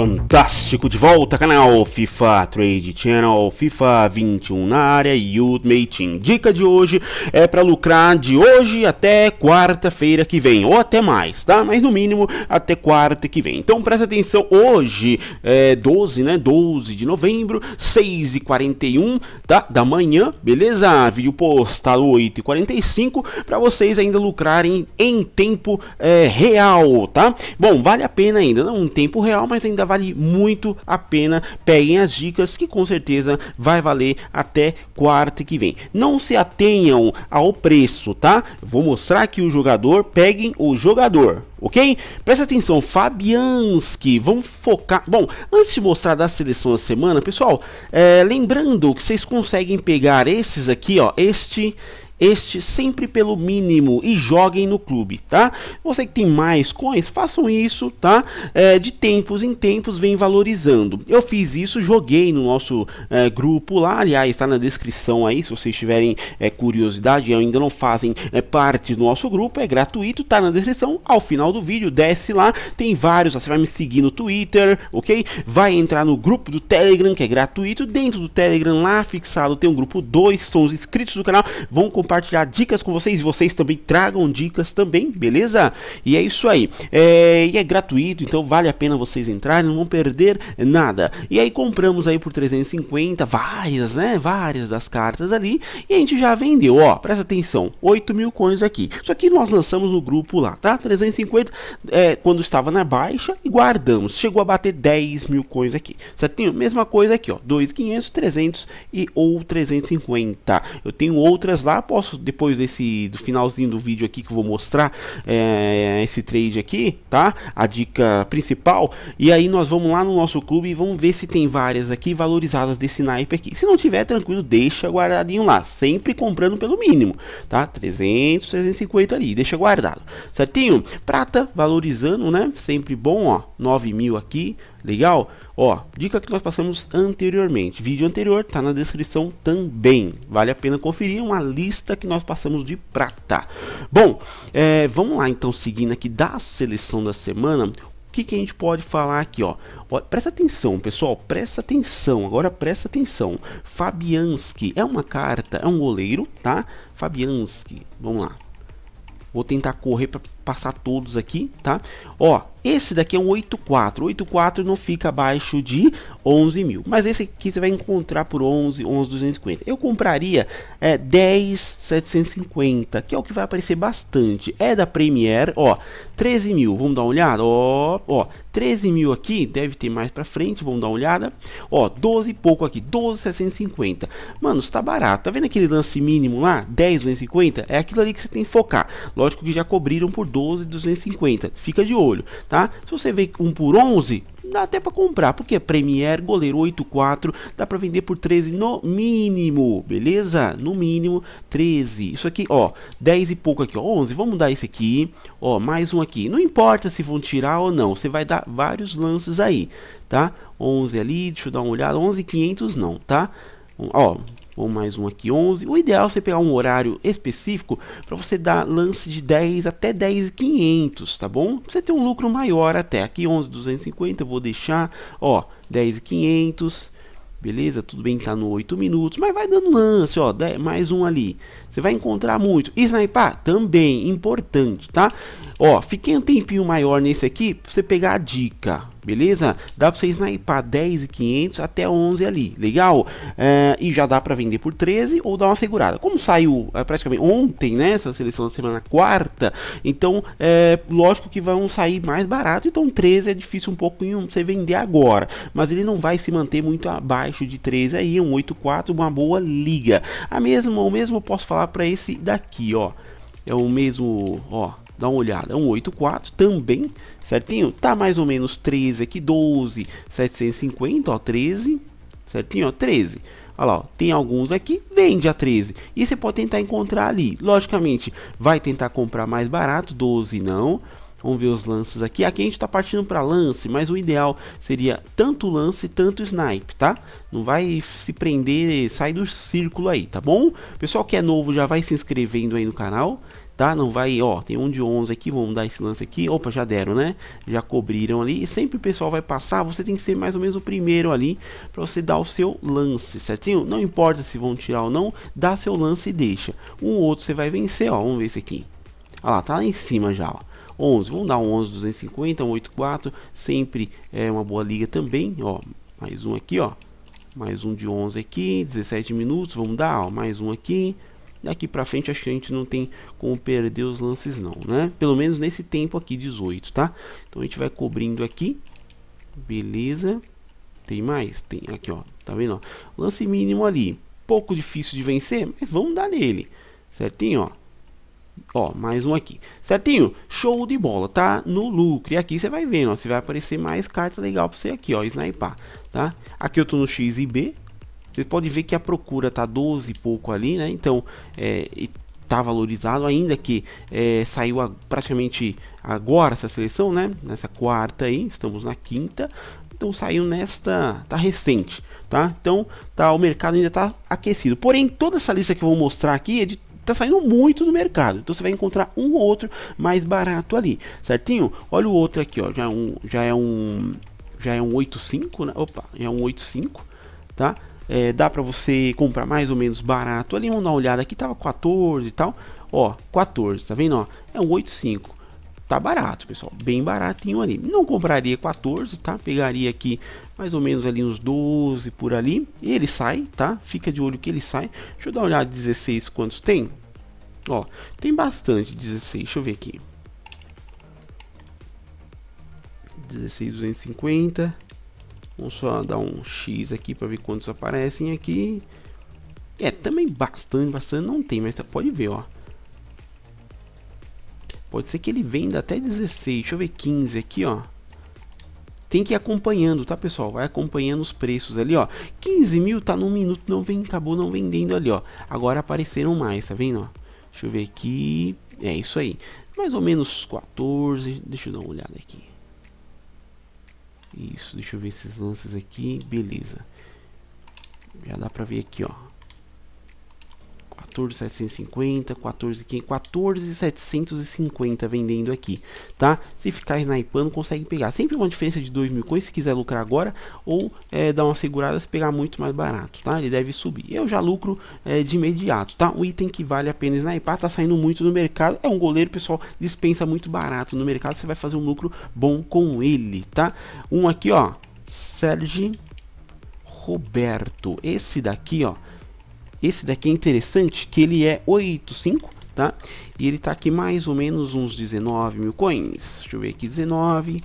Fantástico, de volta canal FIFA Trade Channel, FIFA 21 na área e Ultimate Dica de hoje é para lucrar de hoje até quarta-feira que vem, ou até mais, tá? Mas no mínimo até quarta que vem. Então presta atenção, hoje é 12, né? 12 de novembro, 6h41 tá? da manhã, beleza? Vídeo postado 8h45 para vocês ainda lucrarem em tempo é, real, tá? Bom, vale a pena ainda, não um tempo real, mas ainda vale muito a pena. Peguem as dicas que com certeza vai valer até quarta que vem. Não se atenham ao preço, tá? Vou mostrar aqui o jogador, peguem o jogador ok? Presta atenção, Fabianski, vamos focar... Bom, antes de mostrar da seleção da semana, pessoal, é, lembrando que vocês conseguem pegar esses aqui, ó, este este sempre pelo mínimo e joguem no clube, tá? Você que tem mais coins, façam isso, tá? É, de tempos em tempos vem valorizando. Eu fiz isso, joguei no nosso é, grupo lá, aliás, está na descrição aí, se vocês tiverem é, curiosidade e ainda não fazem é, parte do nosso grupo, é gratuito, tá na descrição, ao final do vídeo, desce lá, tem vários, você vai me seguir no Twitter, ok? Vai entrar no grupo do Telegram, que é gratuito, dentro do Telegram lá fixado tem um grupo 2, são os inscritos do canal, vão compartilhar compartilhar dicas com vocês e vocês também tragam dicas também, beleza? E é isso aí. É, e é gratuito, então vale a pena vocês entrarem, não vão perder nada. E aí compramos aí por 350, várias, né? Várias das cartas ali. E a gente já vendeu, ó, presta atenção, 8 mil coins aqui. Isso aqui nós lançamos no grupo lá, tá? 350 é, quando estava na baixa e guardamos. Chegou a bater 10 mil coins aqui, certinho? Mesma coisa aqui, ó, 2,500, 300 e ou 350. Eu tenho outras lá, posso posso, depois desse do finalzinho do vídeo aqui que vou mostrar é, esse trade aqui, tá? A dica principal. E aí nós vamos lá no nosso clube e vamos ver se tem várias aqui valorizadas desse naipe aqui. Se não tiver, tranquilo, deixa guardadinho lá. Sempre comprando pelo mínimo, tá? 300, 350 ali, deixa guardado, certinho? Prata valorizando, né? Sempre bom, ó. 9 mil aqui, Legal? Ó, dica que nós passamos anteriormente. Vídeo anterior tá na descrição também. Vale a pena conferir uma lista que nós passamos de prata. Bom, é, vamos lá então, seguindo aqui da seleção da semana. O que, que a gente pode falar aqui, ó? ó? Presta atenção, pessoal, presta atenção. Agora presta atenção. Fabianski é uma carta, é um goleiro, tá? Fabianski, vamos lá. Vou tentar correr para passar todos aqui, tá? Ó, esse daqui é um 84, 84 não fica abaixo de 11 mil, mas esse aqui você vai encontrar por 11, 250. Eu compraria é 10,750, que é o que vai aparecer bastante. É da Premier, ó, 13 mil. Vamos dar uma olhada, ó, ó, 13 mil aqui, deve ter mais para frente. Vamos dar uma olhada, ó, 12 e pouco aqui, 12,750. Mano, está barato. Tá vendo aquele lance mínimo lá, 10,250? É aquilo ali que você tem que focar. Lógico que já cobriram por 12, 250. Fica de olho, tá? Se você vê um por 11, dá até para comprar, porque é Premier, goleiro 84, dá para vender por 13 no mínimo, beleza? No mínimo 13. Isso aqui, ó, 10 e pouco aqui, ó, 11. Vamos dar esse aqui, ó, mais um aqui. Não importa se vão tirar ou não, você vai dar vários lances aí, tá? 11 ali, deixa eu dar uma olhada, 11.500 não, tá? Ó, ou mais um aqui 11. O ideal é você pegar um horário específico para você dar lance de 10 até 10,500, tá bom? Pra você ter um lucro maior até aqui 11,250, eu vou deixar, ó, 10,500. Beleza? Tudo bem que tá no 8 minutos, mas vai dando lance, ó, mais um ali. Você vai encontrar muito. E sniper também, importante, tá? Ó, fiquei um tempinho maior nesse aqui pra você pegar a dica beleza? Dá pra você e 500 até 11 ali, legal? É, e já dá pra vender por 13 ou dar uma segurada. Como saiu é, praticamente ontem, né, essa seleção da semana quarta, então é, lógico que vão sair mais barato, então 13 é difícil um pouquinho você vender agora, mas ele não vai se manter muito abaixo de 13 aí, um 8,4, uma boa liga. A mesma, o mesmo posso falar para esse daqui, ó, é o mesmo, ó, dá uma olhada, é um 84 também, certinho? Tá mais ou menos 13 aqui, 12, 750, ó, 13, certinho? Ó, 13. Olha lá, ó, tem alguns aqui, vende a 13. E você pode tentar encontrar ali. Logicamente, vai tentar comprar mais barato, 12 não. Vamos ver os lances aqui. Aqui a gente está partindo para lance, mas o ideal seria tanto lance, tanto snipe, tá? Não vai se prender, sai do círculo aí, tá bom? Pessoal que é novo já vai se inscrevendo aí no canal tá? Não vai, ó, tem um de 11 aqui, vamos dar esse lance aqui. Opa, já deram, né? Já cobriram ali. E sempre o pessoal vai passar, você tem que ser mais ou menos o primeiro ali para você dar o seu lance, certinho? Não importa se vão tirar ou não, dá seu lance e deixa. Um outro você vai vencer, ó, vamos ver esse aqui. Olha lá, tá lá em cima já, ó. 11, vamos dar um 11, 250, um 84, sempre é uma boa liga também, ó. Mais um aqui, ó. Mais um de 11 aqui, 17 minutos, vamos dar, ó, mais um aqui. Daqui para frente acho que a gente não tem como perder os lances não, né? Pelo menos nesse tempo aqui, 18, tá? Então a gente vai cobrindo aqui. Beleza. Tem mais? Tem aqui, ó. Tá vendo? Ó? Lance mínimo ali. Pouco difícil de vencer, mas vamos dar nele. Certinho, ó. Ó, mais um aqui. Certinho? Show de bola, tá? No lucro. E aqui você vai vendo, ó. Você vai aparecer mais carta legal pra você aqui, ó. Sniper tá? Aqui eu tô no X e B, vocês podem ver que a procura tá 12 e pouco ali, né? Então, é, tá valorizado, ainda que é, saiu a, praticamente agora essa seleção, né? Nessa quarta aí, estamos na quinta. Então saiu nesta, tá recente, tá? Então, tá o mercado ainda tá aquecido. Porém, toda essa lista que eu vou mostrar aqui é de tá saindo muito no mercado. Então você vai encontrar um ou outro mais barato ali, certinho? Olha o outro aqui, ó, já é um já é um já é um 85, né? Opa, já é um 85, tá? é, dá para você comprar mais ou menos barato. Ali vamos dar uma olhada aqui, tava 14 e tal. Ó, 14, tá vendo? Ó, é um 85. Tá barato, pessoal, bem baratinho ali. Não compraria 14, tá? Pegaria aqui mais ou menos ali uns 12 por ali. E ele sai, tá? Fica de olho que ele sai. Deixa eu dar uma olhada 16 quantos tem. Ó, tem bastante 16, deixa eu ver aqui. 16, 250 Vamos só dar um X aqui para ver quantos aparecem aqui. É, também bastante, bastante não tem, mas tá, pode ver, ó. Pode ser que ele venda até 16, deixa eu ver 15 aqui, ó. Tem que ir acompanhando, tá, pessoal? Vai acompanhando os preços ali, ó. 15 mil tá num minuto, não vem, acabou não vendendo ali, ó. Agora apareceram mais, tá vendo, ó? Deixa eu ver aqui. É isso aí. Mais ou menos 14, deixa eu dar uma olhada aqui. Isso, deixa eu ver esses lances aqui, beleza. Já dá pra ver aqui, ó. 14,750, 14,500, 14,750 vendendo aqui, tá? Se ficar snipando, consegue pegar. Sempre uma diferença de 2 mil coins, se quiser lucrar agora, ou é, dar uma segurada se pegar muito mais barato, tá? Ele deve subir. Eu já lucro é, de imediato, tá? O item que vale a pena snipar, tá saindo muito no mercado. É um goleiro, pessoal, dispensa muito barato no mercado, você vai fazer um lucro bom com ele, tá? Um aqui, ó, Sérgio Roberto. Esse daqui, ó, esse daqui é interessante que ele é 85, tá? E ele tá aqui mais ou menos uns 19 mil coins. Deixa eu ver aqui, 19,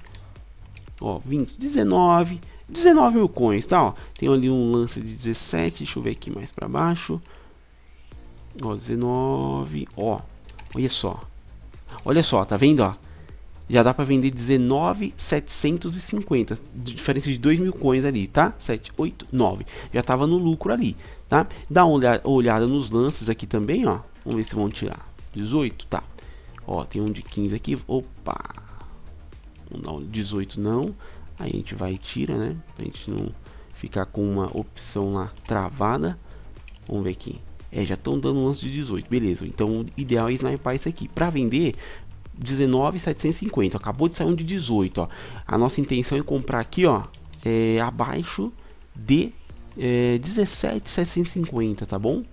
ó, 20, 19, 19 mil coins, tá? Ó, tem ali um lance de 17, deixa eu ver aqui mais pra baixo. Ó, 19, ó, olha só. Olha só, tá vendo, ó? já dá para vender 19,750, diferença de 2 mil coins ali, tá? 7, 8, 9, já tava no lucro ali, tá? Dá uma olhada, olhada nos lances aqui também, ó, vamos ver se vão tirar, 18, tá? Ó, tem um de 15 aqui, opa, não, 18 não, aí a gente vai e tira, né? Pra gente não ficar com uma opção lá travada, vamos ver aqui, é, já estão dando um lance de 18, beleza. Então o ideal é snipar isso aqui. Para vender, 19,750. Acabou de sair um de 18. Ó. A nossa intenção é comprar aqui, ó, é, abaixo de é, 17,750, tá bom?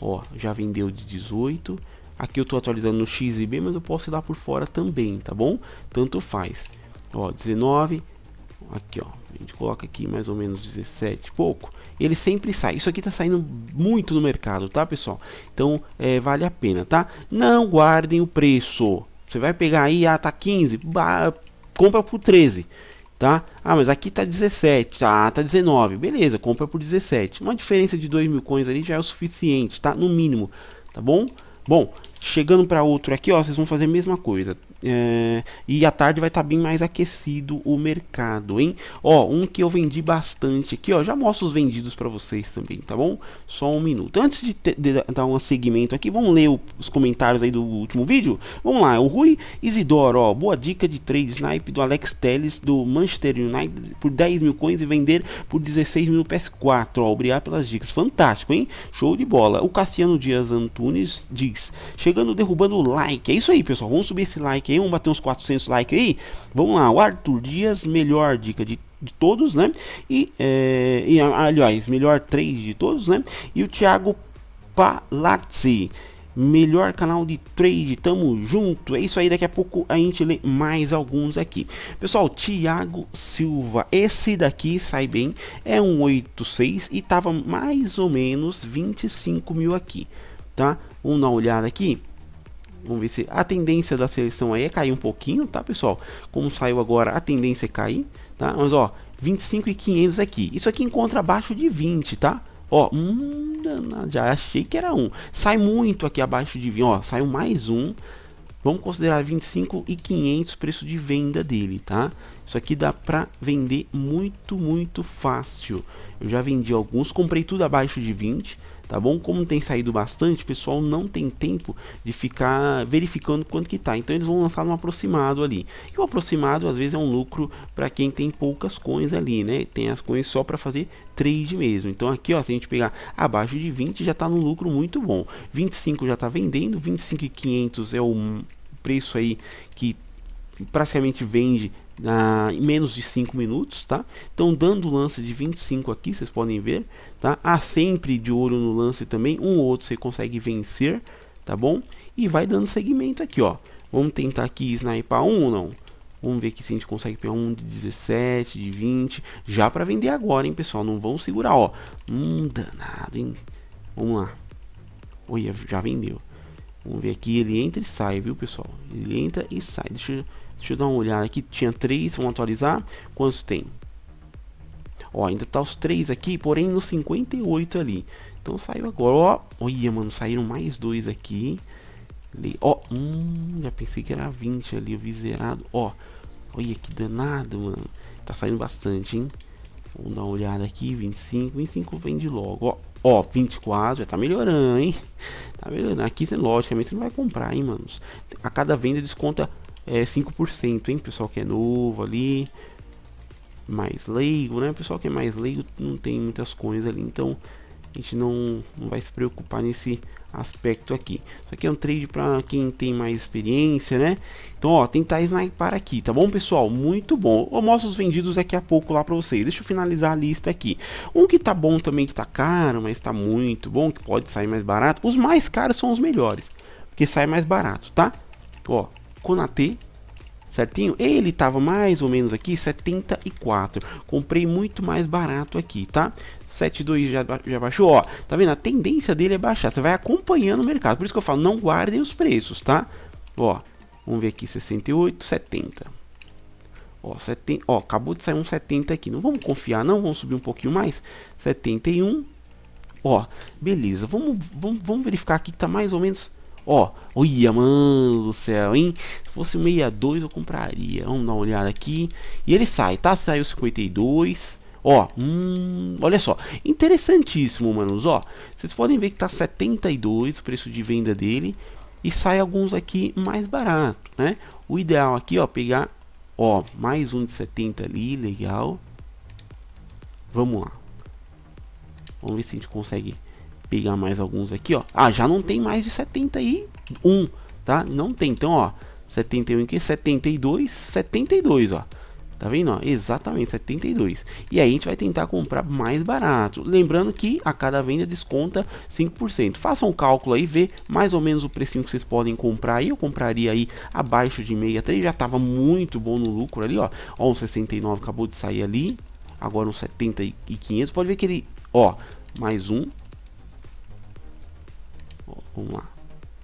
Ó, já vendeu de 18. Aqui eu tô atualizando no X e B, mas eu posso ir lá por fora também, tá bom? Tanto faz. Ó, 19. Aqui, ó. A gente coloca aqui mais ou menos 17, pouco. Ele sempre sai. Isso aqui tá saindo muito no mercado, tá, pessoal? Então, é, vale a pena, tá? Não guardem o preço. Você vai pegar aí, ah, tá 15, bah, compra por 13, tá? Ah, mas aqui tá 17, tá, tá 19, beleza, compra por 17. Uma diferença de 2 mil coins ali já é o suficiente, tá? No mínimo, tá bom? Bom, chegando para outro aqui, ó, vocês vão fazer a mesma coisa. É, e à tarde vai estar tá bem mais aquecido o mercado, hein? Ó, um que eu vendi bastante aqui, ó. Já mostro os vendidos para vocês também, tá bom? Só um minuto. Antes de, te, de dar um segmento aqui, vamos ler o, os comentários aí do último vídeo? Vamos lá, é o Rui Isidoro, ó. Boa dica de trade snipe do Alex Telles do Manchester United por 10 mil coins e vender por 16 mil PS4, ó. Obrigado pelas dicas. Fantástico, hein? Show de bola. O Cassiano Dias Antunes diz: chegando derrubando o like. É isso aí, pessoal. Vamos subir esse like aí aí, vamos bater uns 400 likes aí. Vamos lá, o Arthur Dias, melhor dica de de todos, né? E, é, e aliás, melhor 3 de todos, né? E o Thiago Palazzi. Melhor canal de trade, tamo junto. É isso aí, daqui a pouco a gente lê mais alguns aqui. Pessoal, Thiago Silva, esse daqui sai bem, é um 86 e tava mais ou menos 25 mil aqui, tá? Vamos dar uma olhada aqui. Vamos ver se a tendência da seleção aí é cair um pouquinho, tá, pessoal? Como saiu agora, a tendência é cair, tá? Mas, ó, 25 e 500 aqui. Isso aqui encontra abaixo de 20, tá? Ó, hum, já achei que era um. Sai muito aqui abaixo de 20, ó, saiu mais um. Vamos considerar 25 e 500 preço de venda dele, tá? Isso aqui dá para vender muito, muito fácil. Eu já vendi alguns, comprei tudo abaixo de 20, tá bom? Como tem saído bastante, o pessoal não tem tempo de ficar verificando quanto que tá. Então eles vão lançar um aproximado ali. E o aproximado às vezes é um lucro para quem tem poucas coins ali, né? Tem as coins só para fazer trade mesmo. Então aqui, ó, se a gente pegar abaixo de 20 já tá no lucro muito bom. 25 já tá vendendo, 25.500 é o preço aí que praticamente vende ah, em menos de 5 minutos, tá? Então dando lance de 25 aqui, vocês podem ver, tá? Há sempre de ouro no lance também, um ou outro você consegue vencer, tá bom? E vai dando segmento aqui, ó. Vamos tentar aqui sniper um ou não? Vamos ver aqui se a gente consegue pegar um de 17, de 20, já para vender agora, hein, pessoal? Não vão segurar, ó. Hum, danado, hein? Vamos lá. Olha, já vendeu. Vamos ver aqui, ele entra e sai, viu, pessoal? Ele entra e sai. Deixa eu Deixa eu dar uma olhada aqui. Tinha três, vamos atualizar. Quantos tem? Ó, ainda tá os três aqui, porém no 58 ali. Então saiu agora, ó. Olha, mano, saíram mais dois aqui. Ó, hum, já pensei que era 20 ali, eu vi zerado. Ó, olha que danado, mano. Tá saindo bastante, hein? Vamos dar uma olhada aqui, 25, 25 vende logo, ó. Ó, 24, já tá melhorando, hein? Tá melhorando. Aqui, logicamente, você não vai comprar, hein, manos? A cada venda desconta é 5%, hein? Pessoal que é novo ali, mais leigo, né? Pessoal que é mais leigo não tem muitas coisas ali, então a gente não, não vai se preocupar nesse aspecto aqui. Isso aqui é um trade para quem tem mais experiência, né? Então, ó, tentar sniper aqui, tá bom, pessoal? Muito bom. Eu mostro os vendidos daqui a pouco lá para vocês. Deixa eu finalizar a lista aqui. Um que tá bom também, que tá caro, mas tá muito bom, que pode sair mais barato. Os mais caros são os melhores, porque sai mais barato, tá? Ó, Konate, certinho? Ele tava mais ou menos aqui, 74. Comprei muito mais barato aqui, tá? 72 já, já baixou, ó. Tá vendo? A tendência dele é baixar. Você vai acompanhando o mercado. Por isso que eu falo, não guardem os preços, tá? Ó, vamos ver aqui, 68, 70. Ó, 70, ó, acabou de sair um 70 aqui. Não vamos confiar, não. Vamos subir um pouquinho mais. 71. Ó, beleza. Vamos, vamos, vamos verificar aqui que tá mais ou menos Ó, olha, mano do céu, hein? Se fosse 62 eu compraria. Vamos dar uma olhada aqui. E ele sai, tá? Saiu 52. Ó, hum, olha só, interessantíssimo, manos, ó. Vocês podem ver que tá 72 o preço de venda dele e sai alguns aqui mais barato, né? O ideal aqui, ó, pegar, ó, mais um de 70 ali, legal. Vamos lá. Vamos ver se a gente consegue pegar mais alguns aqui, ó. Ah, já não tem mais de 71, tá? Não tem, então, ó. 71 aqui, 72, 72, ó. Tá vendo? Ó? Exatamente, 72. E aí a gente vai tentar comprar mais barato. Lembrando que a cada venda desconta 5%. Faça um cálculo aí, vê mais ou menos o precinho que vocês podem comprar. aí eu compraria aí abaixo de 63, já tava muito bom no lucro ali, ó. Ó, um 69 acabou de sair ali. Agora um 70 e 500. Pode ver que ele, ó, mais um, Vamos lá.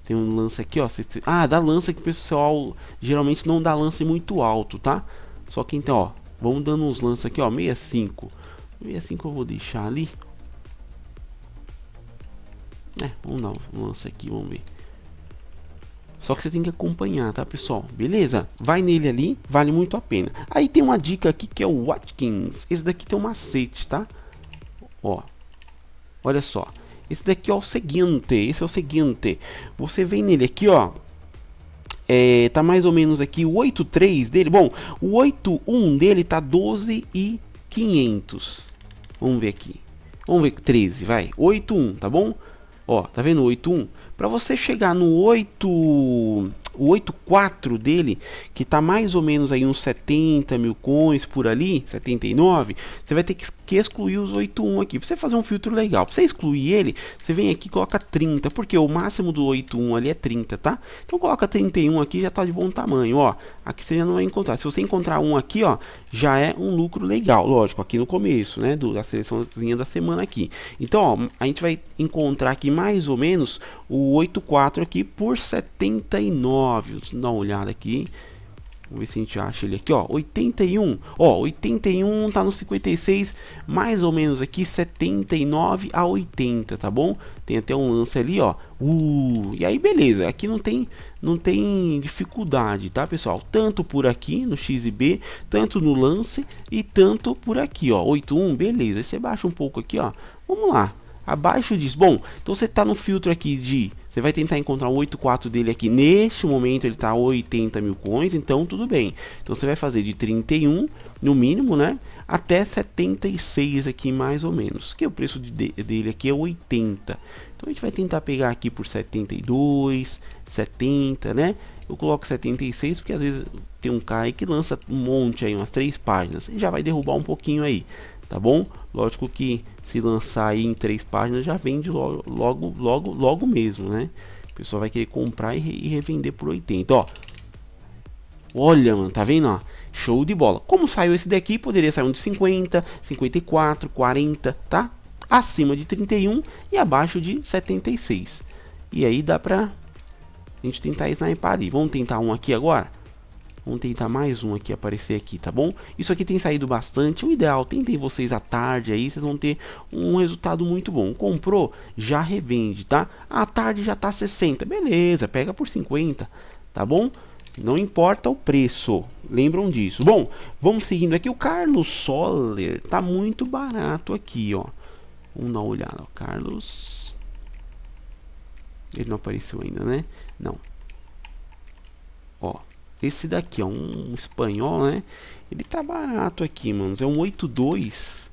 Tem um lance aqui, ó. ah, dá lança que o pessoal geralmente não dá lance muito alto, tá? Só que então, ó. Vamos dando uns lances aqui, ó. 65. 65 eu vou deixar ali. É, vamos dar um lance aqui, vamos ver. Só que você tem que acompanhar, tá, pessoal? Beleza? Vai nele ali, vale muito a pena. Aí tem uma dica aqui que é o Watkins. Esse daqui tem um macete, tá? Ó, olha só. Esse daqui é o seguinte, esse é o seguinte. Você vem nele aqui, ó. É, tá mais ou menos aqui o 8.3 dele. Bom, o 8.1 dele tá 12 e 500. Vamos ver aqui. Vamos ver 13, vai. 8.1, tá bom? Ó, tá vendo o 8.1? Para você chegar no 8 o 8.4 dele, que está mais ou menos aí uns 70 mil coins por ali, 79, você vai ter que, que excluir os 8.1 aqui. você fazer um filtro legal, você excluir ele, você vem aqui e coloca 30, porque o máximo do 8.1 ali é 30, tá? Então coloca 31 aqui, já está de bom tamanho, ó. Aqui você já não vai encontrar. Se você encontrar um aqui, ó, já é um lucro legal, lógico, aqui no começo, né, do, da seleçãozinha da semana aqui. Então, ó, a gente vai encontrar aqui mais ou menos o 84 aqui por 79. Deixa dar uma olhada aqui. Vamos ver se a gente acha ele aqui, ó. 81. Ó, 81 tá no 56, mais ou menos aqui 79 a 80, tá bom? Tem até um lance ali, ó. Uh, e aí beleza, aqui não tem não tem dificuldade, tá, pessoal? Tanto por aqui no X e B, tanto no lance e tanto por aqui, ó. 81, beleza. Aí você baixa um pouco aqui, ó. Vamos lá abaixo disso. Bom, então você está no filtro aqui de... Você vai tentar encontrar o 8.4 dele aqui. Neste momento ele está 80 mil coins, então tudo bem. Então você vai fazer de 31, no mínimo, né? Até 76 aqui, mais ou menos. Que o preço de, dele aqui é 80. Então a gente vai tentar pegar aqui por 72, 70, né? Eu coloco 76 porque às vezes tem um cara aí que lança um monte aí, umas três páginas. E já vai derrubar um pouquinho aí, tá bom? Lógico que se lançar aí em três páginas já vende logo, logo, logo, logo mesmo, né? O pessoal vai querer comprar e, re e revender por 80, ó. Olha, mano, tá vendo, ó? Show de bola. Como saiu esse daqui, poderia sair um de 50, 54, 40, tá? Acima de 31 e abaixo de 76. E aí dá pra a gente tentar sniper ali. Vamos tentar um aqui agora? Vamos tentar mais um aqui aparecer aqui, tá bom? Isso aqui tem saído bastante. O ideal, tentem vocês à tarde aí, vocês vão ter um resultado muito bom. Comprou, já revende, tá? À tarde já tá 60, beleza, pega por 50, tá bom? Não importa o preço, lembram disso. Bom, vamos seguindo aqui. O Carlos Soller tá muito barato aqui, ó. Vamos dar uma olhada, ó. Carlos... Ele não apareceu ainda, né? Não. Ó, esse daqui é um espanhol, né? Ele tá barato aqui, mano. É um 82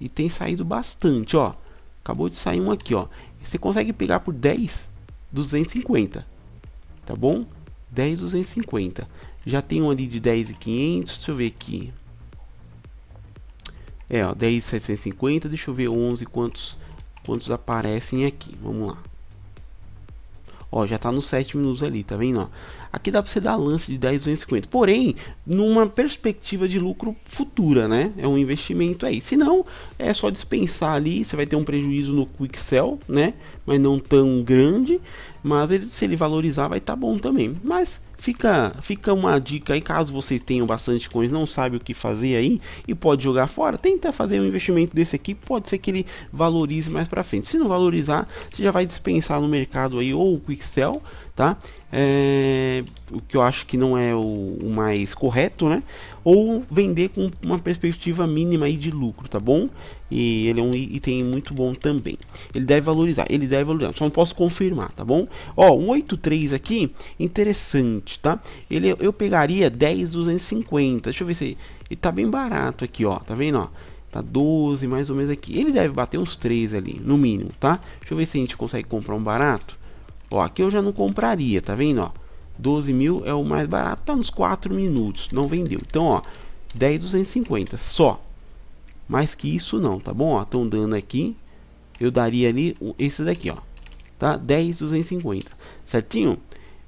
e tem saído bastante, ó. Acabou de sair um aqui, ó. Você consegue pegar por 10 250. Tá bom? 10 250. Já tem um ali de 10 e 500. Deixa eu ver aqui. É, ó, 10 750. Deixa eu ver 11 quantos quantos aparecem aqui. Vamos lá. Ó, já tá nos 7 minutos ali, tá vendo? Ó, aqui dá para você dar lance de 10, Porém, numa perspectiva de lucro futura, né? É um investimento aí. Se não, é só dispensar ali. Você vai ter um prejuízo no quick sell, né? Mas não tão grande. Mas ele, se ele valorizar, vai estar tá bom também. Mas Fica, fica uma dica aí, caso vocês tenham bastante coins, não sabe o que fazer aí e pode jogar fora, tenta fazer um investimento desse aqui, pode ser que ele valorize mais para frente. Se não valorizar, você já vai dispensar no mercado aí ou o quick sell tá? É, o que eu acho que não é o, o, mais correto, né? Ou vender com uma perspectiva mínima aí de lucro, tá bom? E ele é um item muito bom também. Ele deve valorizar, ele deve valorizar. Só não posso confirmar, tá bom? Ó, um 83 aqui, interessante, tá? Ele eu pegaria 10,250. Deixa eu ver se ele, tá bem barato aqui, ó. Tá vendo, ó? Tá 12 mais ou menos aqui. Ele deve bater uns 3 ali, no mínimo, tá? Deixa eu ver se a gente consegue comprar um barato. Ó, aqui eu já não compraria, tá vendo? Ó, 12 mil é o mais barato, tá nos 4 minutos, não vendeu. Então, ó, 10,250 só. Mais que isso não, tá bom? Ó, estão dando aqui, eu daria ali esse daqui, ó. Tá? 10,250, certinho?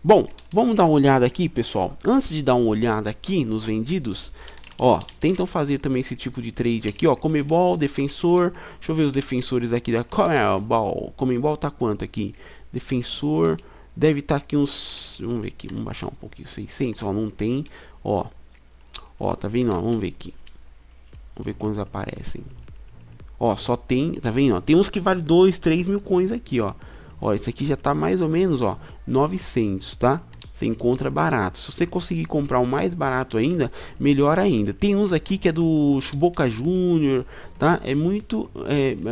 Bom, vamos dar uma olhada aqui, pessoal. Antes de dar uma olhada aqui nos vendidos, ó, tentam fazer também esse tipo de trade aqui, ó, Comebol, defensor, deixa eu ver os defensores aqui da Comebol, Comebol tá quanto aqui? defensor, deve estar tá aqui uns, vamos ver aqui, vamos baixar um pouquinho, 600, ó, não tem, ó, ó, tá vendo, ó, vamos ver aqui, vamos ver quantos aparecem, ó, só tem, tá vendo, ó, tem uns que vale 2, 3 mil coins aqui, ó, ó, esse aqui já tá mais ou menos, ó, 900, tá, você encontra barato. Se você conseguir comprar o mais barato ainda, melhor ainda. Tem uns aqui que é do Boca Júnior, tá? É muito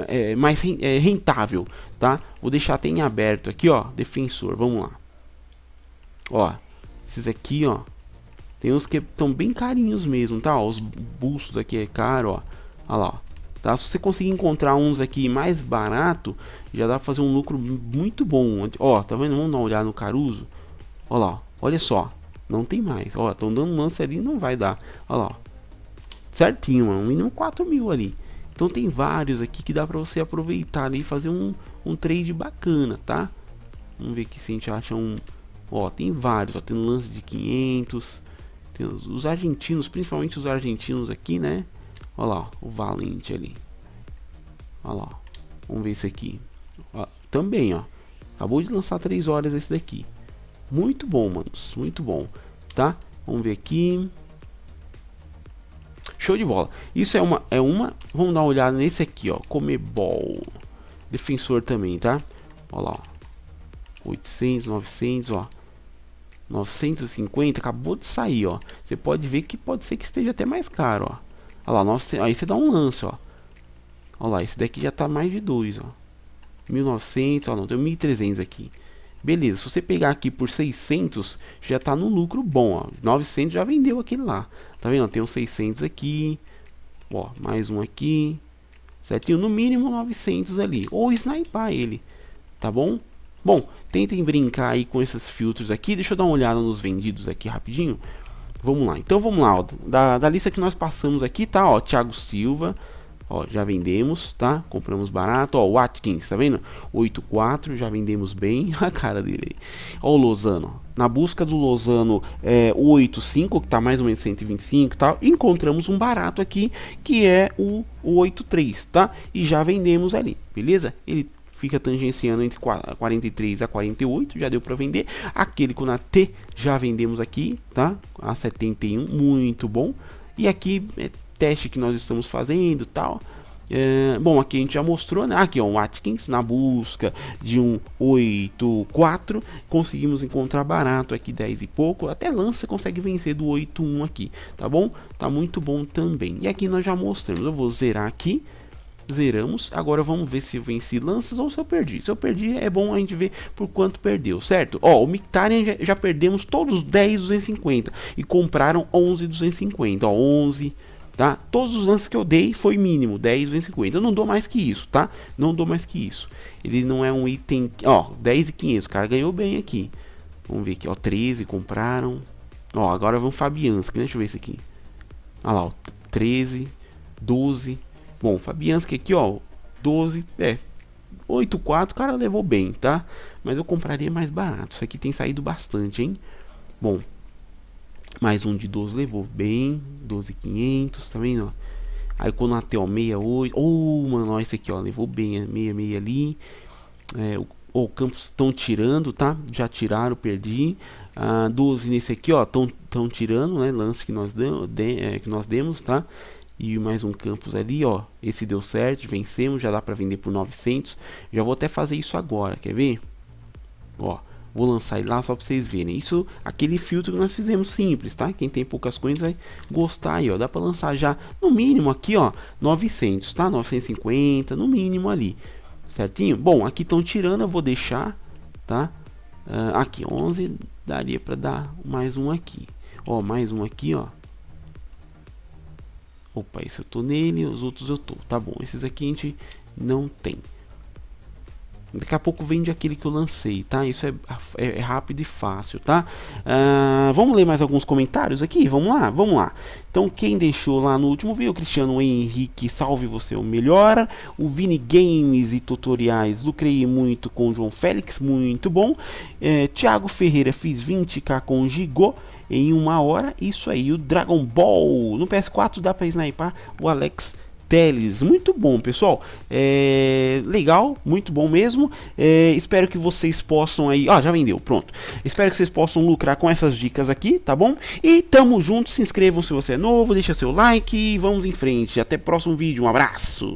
é, é mais é rentável, tá? Vou deixar até em aberto aqui, ó, defensor, vamos lá. Ó, esses aqui, ó, tem uns que estão bem carinhos mesmo, tá? Ó, os bustos aqui é caro, ó. Olha lá, ó. Tá? Se você conseguir encontrar uns aqui mais barato, já dá pra fazer um lucro muito bom. Ó, tá vendo? Vamos dar uma olhada no Caruso. Olha lá, olha só. Não tem mais. Ó, estão dando lance ali não vai dar. Olha lá. Certinho, mano. Mínimo 4 mil ali. Então tem vários aqui que dá pra você aproveitar ali e fazer um, um trade bacana, tá? Vamos ver aqui se a gente acha um... Ó, tem vários. Ó, tem um lance de 500. Tem os, os argentinos, principalmente os argentinos aqui, né? Olha lá, ó, o valente ali. Olha lá. Vamos ver esse aqui. Ó, também, ó. Acabou de lançar 3 horas esse daqui. Muito bom, manos. Muito bom, tá? Vamos ver aqui. Show de bola. Isso é uma, é uma. Vamos dar uma olhada nesse aqui, ó. Comebol. Defensor também, tá? Olha lá, ó. 800, 900, ó. 950, acabou de sair, ó. Você pode ver que pode ser que esteja até mais caro, ó. Olha lá, 900, aí você dá um lance, ó. Olha lá, esse daqui já tá mais de 2, ó. 1900, ó, não, tem 1300 aqui. Beleza, se você pegar aqui por 600, já está no lucro bom, ó. 900 já vendeu aquele lá. Tá vendo? Tem uns 600 aqui, ó, mais um aqui. Certinho, no mínimo 900 ali, ou sniper ele, tá bom? Bom, tentem brincar aí com esses filtros aqui. Deixa eu dar uma olhada nos vendidos aqui rapidinho. Vamos lá. Então vamos lá, ó. Da, da lista que nós passamos aqui, tá, ó, Thiago Silva, Ó, já vendemos, tá? Compramos barato. Ó, o Atkins, tá vendo? 8,4, já vendemos bem. A cara dele aí. Ó, o Lozano. Na busca do Lozano é, 8,5, que tá mais ou menos 125 e tal, tá? encontramos um barato aqui, que é o, o 8,3, tá? E já vendemos ali, beleza? Ele fica tangenciando entre 43 a 48, já deu para vender. Aquele com a T já vendemos aqui, tá? A 71, muito bom. E aqui é teste que nós estamos fazendo tal. É, bom, aqui a gente já mostrou, né? Aqui é um Atkins na busca de um 8.4, conseguimos encontrar barato aqui 10 e pouco, até lança consegue vencer do 8.1 aqui, tá bom? Tá muito bom também. E aqui nós já mostramos, eu vou zerar aqui, zeramos, agora vamos ver se eu venci lanças ou se eu perdi. Se eu perdi é bom a gente ver por quanto perdeu, certo? Ó, o Mictarian já, já perdemos todos 250 e compraram 11.250, ó, 11 tá? Todos os lances que eu dei foi mínimo, 10, 250. Eu não dou mais que isso, tá? Não dou mais que isso. Ele não é um item, ó, 10 e 500, o cara ganhou bem aqui. Vamos ver aqui, ó, 13 compraram. Ó, agora vamos Fabianski, né? deixa eu ver esse aqui. Ah lá, ó, 13, 12. Bom, Fabianski aqui, ó, 12, é, 8,4, o cara levou bem, tá? Mas eu compraria mais barato. Isso aqui tem saído bastante, hein? Bom, mais um de 12 levou bem. 12,500, tá vendo? Ó? Aí quando até o 68. Ou, oh, mano, ó, esse aqui, ó. Levou bem. 66 é ali. É, o, o Campos estão tirando, tá? Já tiraram, perdi. Ah, 12 nesse aqui, ó. Estão tirando, né? Lance que nós, deu, de, é, que nós demos, tá? e mais um campus ali, ó. Esse deu certo, vencemos, já dá para vender por 900. Já vou até fazer isso agora, quer ver? Ó, Vou lançar ele lá só para vocês verem. Isso, aquele filtro que nós fizemos simples, tá? Quem tem poucas coins vai gostar aí, ó. Dá para lançar já, no mínimo aqui, ó, 900, tá? 950, no mínimo ali, certinho? Bom, aqui estão tirando, eu vou deixar, tá? Uh, aqui, 11, daria para dar mais um aqui. Ó, mais um aqui, ó. Opa, esse eu tô nele, os outros eu tô. Tá bom, esses aqui a gente não tem. Daqui a pouco vende aquele que eu lancei, tá? Isso é, é, é rápido e fácil, tá? Uh, vamos ler mais alguns comentários aqui? Vamos lá, vamos lá. Então, quem deixou lá no último vídeo, Cristiano Henrique, salve você, o melhor. O Vini Games e tutoriais, lucrei muito com o João Félix, muito bom. É, Thiago Ferreira, fiz 20k com o Gigô em uma hora. Isso aí, o Dragon Ball no PS4 dá pra snipar o Alex Teles. Muito bom, pessoal. É, legal, muito bom mesmo. É, espero que vocês possam aí. Ó, ah, já vendeu, pronto. Espero que vocês possam lucrar com essas dicas aqui, tá bom? E tamo junto. Se inscrevam se você é novo, deixa seu like e vamos em frente. Até próximo vídeo. Um abraço.